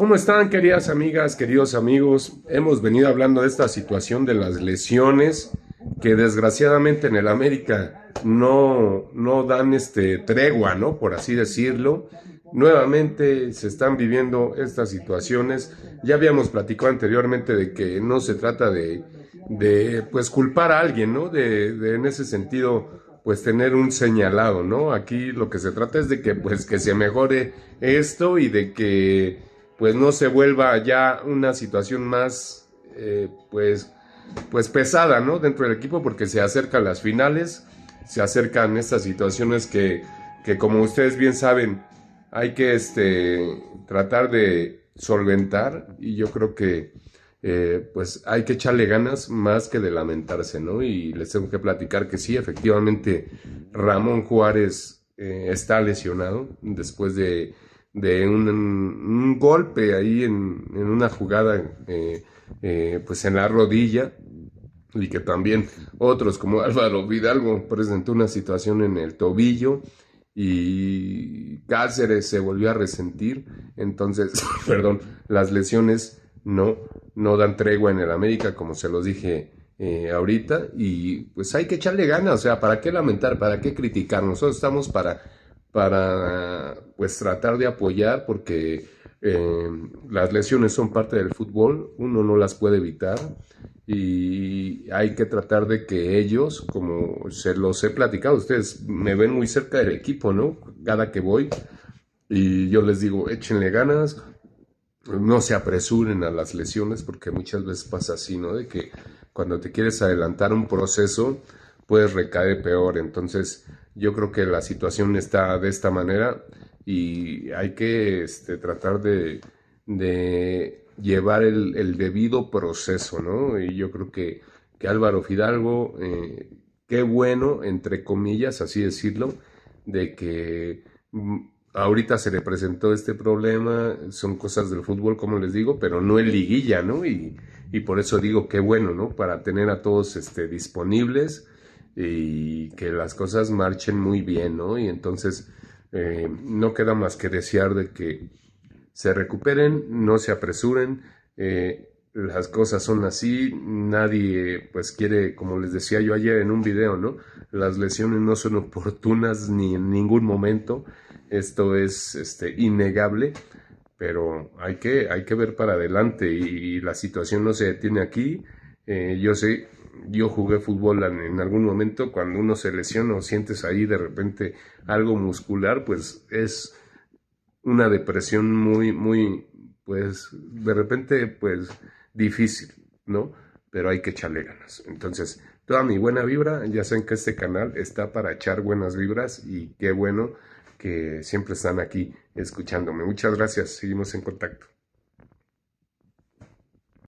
¿Cómo están queridas amigas, queridos amigos? Hemos venido hablando de esta situación de las lesiones que desgraciadamente en el América no, no dan este tregua, ¿no? Por así decirlo. Nuevamente se están viviendo estas situaciones. Ya habíamos platicado anteriormente de que no se trata de, pues culpar a alguien, ¿no? De, de en ese sentido pues tener un señalado, ¿no? Aquí lo que se trata es de que pues que se mejore esto y de que pues no se vuelva ya una situación más, eh, pues, pues pesada, ¿no? Dentro del equipo, porque se acercan las finales, se acercan estas situaciones que, que como ustedes bien saben, hay que este, tratar de solventar y yo creo que eh, pues hay que echarle ganas más que de lamentarse, ¿no? Y les tengo que platicar que sí, efectivamente, Ramón Juárez eh, está lesionado después de de un, golpe ahí en, una jugada eh, eh, pues en la rodilla y que también otros como Álvaro Vidalgo presentó una situación en el tobillo y Cáceres se volvió a resentir, entonces, perdón, las lesiones no, no dan tregua en el América, como se los dije eh, ahorita, y pues hay que echarle ganas, o sea, ¿para qué lamentar? ¿Para qué criticar? Nosotros estamos para para pues tratar de apoyar porque eh, las lesiones son parte del fútbol, uno no las puede evitar y hay que tratar de que ellos, como se los he platicado, ustedes me ven muy cerca del equipo, ¿no? Cada que voy y yo les digo, échenle ganas, no se apresuren a las lesiones porque muchas veces pasa así, ¿no? De que cuando te quieres adelantar un proceso, puedes recaer peor. Entonces, yo creo que la situación está de esta manera y hay que este, tratar de, llevar el, debido proceso, ¿no? Y yo creo que, que Álvaro Fidalgo, eh, qué bueno, entre comillas, así decirlo, de que mm, ahorita se le presentó este problema, son cosas del fútbol, como les digo, pero no en liguilla, ¿no? Y, por eso digo qué bueno, ¿no? Para tener a todos este, disponibles y que las cosas marchen muy bien, ¿no? Y entonces eh, no queda más que desear de que se recuperen, no se apresuren, eh, las cosas son así, nadie pues quiere, como les decía yo ayer en un video, ¿no? Las lesiones no son oportunas ni en ningún momento, esto es este, innegable, pero hay que, hay que ver para adelante y, la situación no se detiene aquí, eh, yo sé yo jugué fútbol en, algún momento, cuando uno se lesiona o sientes ahí de repente algo muscular, pues es una depresión muy, muy, pues de repente, pues difícil, ¿no? Pero hay que echarle ganas. Entonces, toda mi buena vibra, ya saben que este canal está para echar buenas vibras y qué bueno que siempre están aquí escuchándome. Muchas gracias, seguimos en contacto.